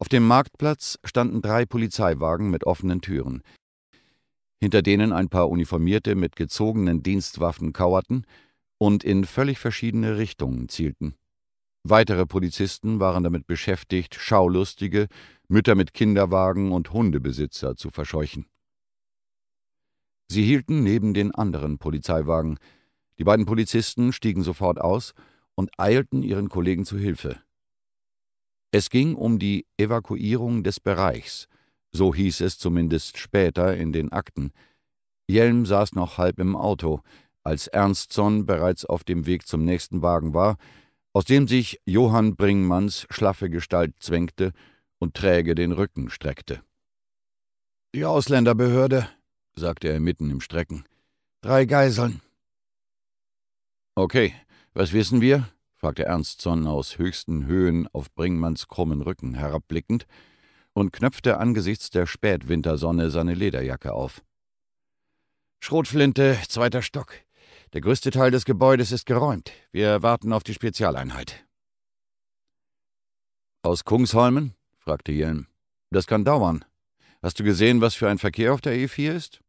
Auf dem Marktplatz standen drei Polizeiwagen mit offenen Türen, hinter denen ein paar Uniformierte mit gezogenen Dienstwaffen kauerten und in völlig verschiedene Richtungen zielten. Weitere Polizisten waren damit beschäftigt, Schaulustige, Mütter mit Kinderwagen und Hundebesitzer zu verscheuchen. Sie hielten neben den anderen Polizeiwagen. Die beiden Polizisten stiegen sofort aus und eilten ihren Kollegen zu Hilfe. Es ging um die Evakuierung des Bereichs, so hieß es zumindest später in den Akten. Jelm saß noch halb im Auto, als Ernstson bereits auf dem Weg zum nächsten Wagen war, aus dem sich Johann Bringmanns schlaffe Gestalt zwängte und träge den Rücken streckte. Die Ausländerbehörde, sagte er mitten im Strecken. Drei Geiseln. Okay, was wissen wir? fragte Ernstson aus höchsten Höhen auf Bringmanns krummen Rücken herabblickend und knöpfte angesichts der Spätwintersonne seine Lederjacke auf. Schrotflinte, zweiter Stock. Der größte Teil des Gebäudes ist geräumt. Wir warten auf die Spezialeinheit. Aus Kungsholmen? fragte Jelm. Das kann dauern. Hast du gesehen, was für ein Verkehr auf der E4 ist?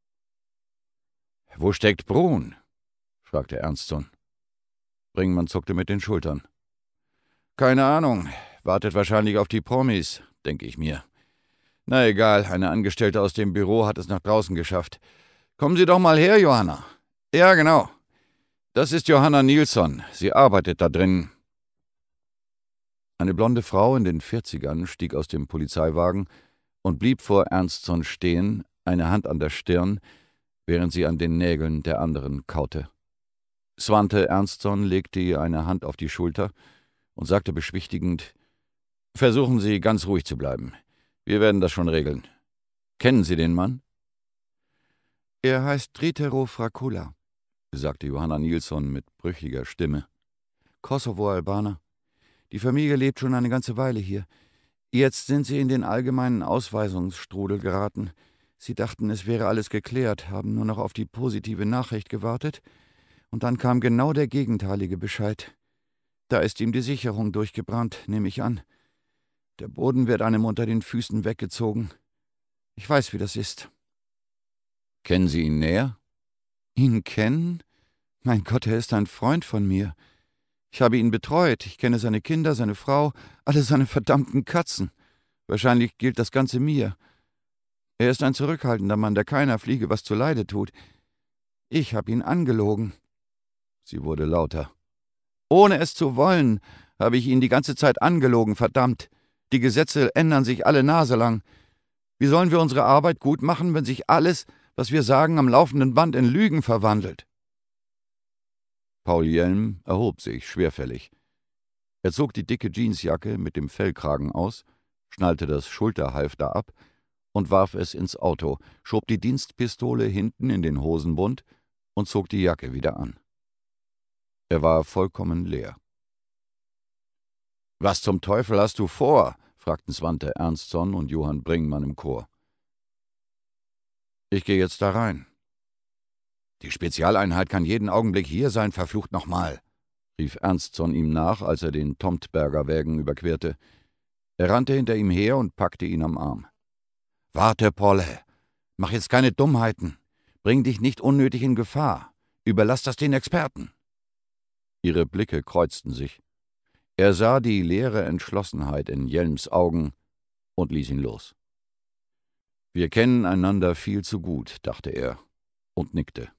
Wo steckt Brun? fragte Ernstson. Ringmann zuckte mit den Schultern. Keine Ahnung. Wartet wahrscheinlich auf die Promis, denke ich mir. Na egal, eine Angestellte aus dem Büro hat es nach draußen geschafft. Kommen Sie doch mal her, Johanna. Ja, genau. Das ist Johanna Nilsson. Sie arbeitet da drin. Eine blonde Frau in den Vierzigern stieg aus dem Polizeiwagen und blieb vor Ernstson stehen, eine Hand an der Stirn, während sie an den Nägeln der anderen kaute. Svante Ernstson legte ihr eine Hand auf die Schulter und sagte beschwichtigend, »Versuchen Sie, ganz ruhig zu bleiben. Wir werden das schon regeln. Kennen Sie den Mann?« »Er heißt Tritero Fracula«, sagte Johanna Nilsson mit brüchiger Stimme. »Kosovo-Albaner. Die Familie lebt schon eine ganze Weile hier. Jetzt sind sie in den allgemeinen Ausweisungsstrudel geraten. Sie dachten, es wäre alles geklärt, haben nur noch auf die positive Nachricht gewartet.« und dann kam genau der gegenteilige Bescheid. Da ist ihm die Sicherung durchgebrannt, nehme ich an. Der Boden wird einem unter den Füßen weggezogen. Ich weiß, wie das ist. Kennen Sie ihn näher? Ihn kennen? Mein Gott, er ist ein Freund von mir. Ich habe ihn betreut, ich kenne seine Kinder, seine Frau, alle seine verdammten Katzen. Wahrscheinlich gilt das Ganze mir. Er ist ein zurückhaltender Mann, der keiner Fliege was zuleide tut. Ich habe ihn angelogen. Sie wurde lauter. Ohne es zu wollen, habe ich ihn die ganze Zeit angelogen, verdammt. Die Gesetze ändern sich alle Nase lang. Wie sollen wir unsere Arbeit gut machen, wenn sich alles, was wir sagen, am laufenden Band in Lügen verwandelt? Paul Jelm erhob sich schwerfällig. Er zog die dicke Jeansjacke mit dem Fellkragen aus, schnallte das Schulterhalfter ab und warf es ins Auto, schob die Dienstpistole hinten in den Hosenbund und zog die Jacke wieder an. Er war vollkommen leer. Was zum Teufel hast du vor? fragten Svante Ernstson und Johann Bringmann im Chor. Ich gehe jetzt da rein. Die Spezialeinheit kann jeden Augenblick hier sein, verflucht nochmal, rief Ernstson ihm nach, als er den Tomtberger Wägen überquerte. Er rannte hinter ihm her und packte ihn am Arm. Warte, Polle, mach jetzt keine Dummheiten. Bring dich nicht unnötig in Gefahr. Überlass das den Experten. Ihre Blicke kreuzten sich. Er sah die leere Entschlossenheit in Jelms Augen und ließ ihn los. Wir kennen einander viel zu gut, dachte er und nickte.